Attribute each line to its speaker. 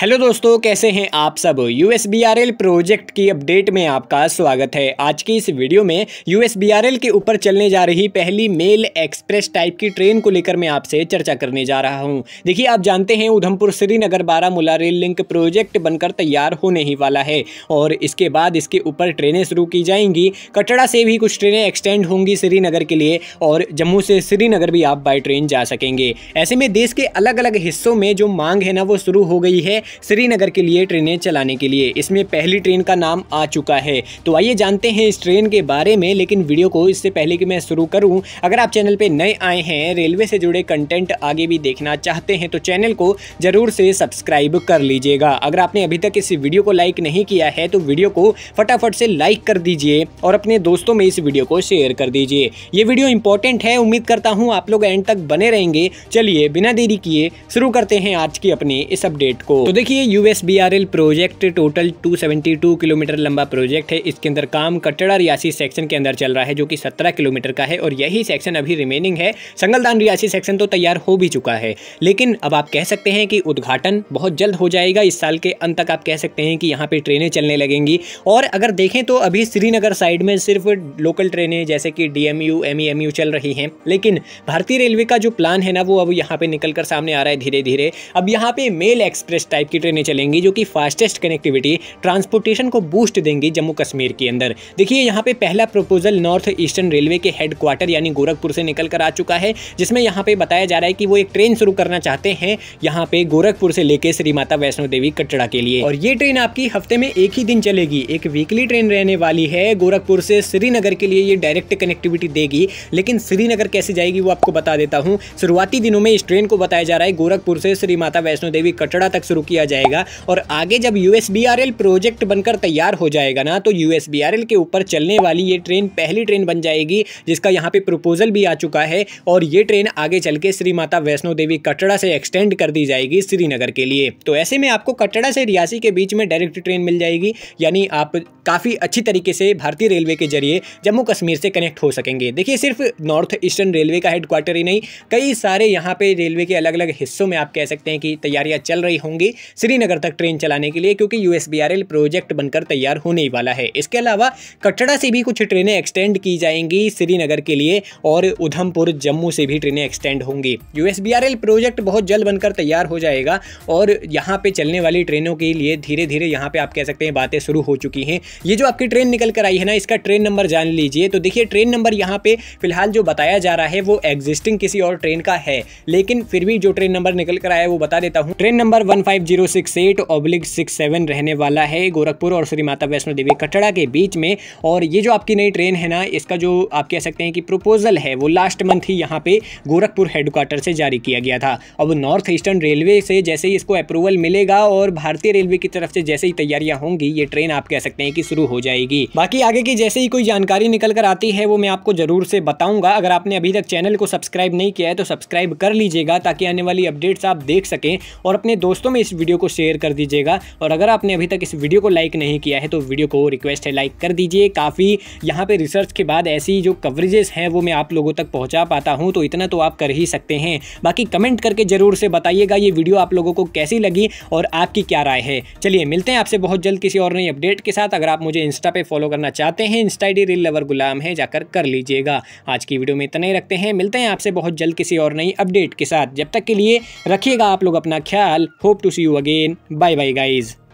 Speaker 1: hello दोस्तों कैसे हैं आप सब यू एस प्रोजेक्ट की अपडेट में आपका स्वागत है आज की इस वीडियो में यू एस के ऊपर चलने जा रही पहली मेल एक्सप्रेस टाइप की ट्रेन को लेकर मैं आपसे चर्चा करने जा रहा हूं देखिए आप जानते हैं Udhampur Srinagar Baramulla rail link project बनकर तैयार होने ही वाला है और इसके बाद इसके ऊपर ट्रेनें शुरू की जाएंगी कटड़ा से भी कुछ ट्रेनें एक्सटेंड होंगी श्रीनगर के लिए और जम्मू से श्रीनगर भी आप बाई ट्रेन जा सकेंगे ऐसे में देश के अलग अलग हिस्सों में जो मांग है ना वो शुरू हो गई है श्रीनगर के लिए ट्रेनें चलाने के लिए इसमें पहली ट्रेन का नाम आ चुका है तो आइए जानते हैं इस ट्रेन के बारे में लेकिन वीडियो को इससे पहले कि मैं शुरू करूँ अगर आप चैनल पर नए आए हैं रेलवे से जुड़े कंटेंट आगे भी देखना चाहते हैं तो चैनल को ज़रूर से सब्सक्राइब कर लीजिएगा अगर आपने अभी तक इस वीडियो को लाइक नहीं किया है तो वीडियो को फटाफट से लाइक कर दीजिए और अपने दोस्तों में इस वीडियो को शेयर कर दीजिए ये वीडियो इंपॉर्टेंट है उम्मीद करता हूँ आप लोग एंड तक बने रहेंगे चलिए बिना देरी किए शुरू करते हैं आज की अपनी इस अपडेट को तो देखिए U S B R L project total 272 kilometre लंबा प्रोजेक्ट है इसके अंदर काम कटड़ा रियासी सेक्शन के अंदर चल रहा है जो कि 17 किलोमीटर का है और यही सेक्शन अभी रिमेनिंग है संगलदान रियासी सेक्शन तो तैयार हो भी चुका है लेकिन अब आप कह सकते हैं कि उद्घाटन बहुत जल्द हो जाएगा इस साल के अंत तक आप कह सकते हैं कि यहाँ पर ट्रेनें चलने लगेंगी और अगर देखें तो अभी श्रीनगर साइड में सिर्फ लोकल ट्रेनें जैसे कि D M U M E M U चल रही हैं लेकिन भारतीय रेलवे का जो प्लान है ना वो अब यहाँ पर निकल कर सामने आ रहा है धीरे धीरे अब यहाँ पर मेल एक्सप्रेस टाइप टाइप की ट्रेनें चलेंगी जो कि फास्टेस्ट कनेक्टिविटी ट्रांसपोर्टेशन को बूस्ट देंगी जम्मू कश्मीर के अंदर देखिए यहाँ पे पहला प्रपोजल नॉर्थ ईस्टर्न रेलवे के हेडक्वार्टर यानी गोरखपुर से निकल कर आ चुका है जिसमें यहाँ पे बताया जा रहा है कि वो एक ट्रेन शुरू करना चाहते हैं यहाँ पे गोरखपुर से लेकर श्री माता वैष्णो देवी कटड़ा के लिए और ये ट्रेन आपकी हफ्ते में एक ही दिन चलेगी एक वीकली ट्रेन रहने वाली है गोरखपुर से श्रीनगर के लिए ये डायरेक्ट कनेक्टिविटी देगी लेकिन श्रीनगर कैसे जाएगी वो आपको बता देता हूँ शुरुआती दिनों में इस ट्रेन को बताया जा रहा है गोरखपुर से श्री माता वैष्णो देवी कटड़ा तक शुरू किया किया जाएगा और आगे जब यू प्रोजेक्ट बनकर तैयार हो जाएगा ना तो यू के ऊपर चलने वाली ये ट्रेन पहली ट्रेन बन जाएगी जिसका यहाँ पे प्रपोजल भी आ चुका है और ये ट्रेन आगे चल के श्री माता वैष्णो देवी कटड़ा से एक्सटेंड कर दी जाएगी श्रीनगर के लिए तो ऐसे में आपको कटड़ा से रियासी के बीच में डायरेक्ट ट्रेन मिल जाएगी यानी आप काफ़ी अच्छी तरीके से भारतीय रेलवे के जरिए जम्मू कश्मीर से कनेक्ट हो सकेंगे देखिए सिर्फ नॉर्थ ईस्टर्न रेलवे का हेडक्वार्टर ही नहीं कई सारे यहाँ पे रेलवे के अलग अलग हिस्सों में आप कह सकते हैं कि तैयारियाँ चल रही होंगी श्रीनगर तक ट्रेन चलाने के लिए क्योंकि यू प्रोजेक्ट बनकर तैयार होने ही वाला है इसके अलावा कटड़ा से भी कुछ ट्रेनें एक्सटेंड की जाएंगी श्रीनगर के लिए और उधमपुर जम्मू से भी ट्रेनें एक्सटेंड होंगी यू प्रोजेक्ट बहुत जल्द बनकर तैयार हो जाएगा और यहाँ पर चलने वाली ट्रेनों के लिए धीरे धीरे यहाँ पर आप कह सकते हैं बातें शुरू हो चुकी हैं ये जो आपकी ट्रेन निकल कर आई है ना इसका ट्रेन नंबर जान लीजिए तो देखिए ट्रेन नंबर यहाँ पे फिलहाल जो बताया जा रहा है वो एग्जिस्टिंग किसी और ट्रेन का है लेकिन फिर भी जो ट्रेन नंबर निकल कर आया है वो बता देता हूँ train number one five zero six eight oblique six seven रहने वाला है गोरखपुर और श्री माता वैष्णो देवी कटड़ा के बीच में और ये जो आपकी नई ट्रेन है ना इसका जो आप कह सकते हैं कि प्रपोजल है वो लास्ट मंथ ही यहाँ पे गोरखपुर हेडक्वार्टर से जारी किया गया था अब नॉर्थ ईस्टर्न रेलवे से जैसे ही इसको अप्रूवल मिलेगा और भारतीय रेलवे की तरफ से जैसे ही तैयारियां होंगी ये ट्रेन आप कह सकते हैं कि शुरू हो जाएगी बाकी आगे की जैसे ही कोई जानकारी निकल कर आती है वो मैं आपको जरूर से बताऊंगा अगर आपने अभी तक चैनल को सब्सक्राइब नहीं किया है तो सब्सक्राइब कर लीजिएगा ताकि आने वाली अपडेट्स आप देख सकें और अपने दोस्तों में इस वीडियो को शेयर कर दीजिएगा और अगर आपने अभी तक इस वीडियो को लाइक नहीं किया है तो वीडियो को रिक्वेस्ट है लाइक कर दीजिए काफ़ी यहाँ पर रिसर्च के बाद ऐसी जो कवरेजेस हैं वो मैं आप लोगों तक पहुँचा पाता हूँ तो इतना तो आप कर ही सकते हैं बाकी कमेंट करके ज़रूर से बताइएगा ये वीडियो आप लोगों को कैसी लगी और आपकी क्या राय है चलिए मिलते हैं आपसे बहुत जल्द किसी और नई अपडेट के साथ अगर आप आप मुझे इंस्टा पे फॉलो करना चाहते हैं इंस्टा आई रील लवर गुलाम है जाकर कर लीजिएगा आज की वीडियो में इतना ही रखते हैं मिलते हैं आपसे बहुत जल्द किसी और नई अपडेट के साथ जब तक के लिए रखिएगा आप लोग अपना ख्याल hope to see you again bye bye guys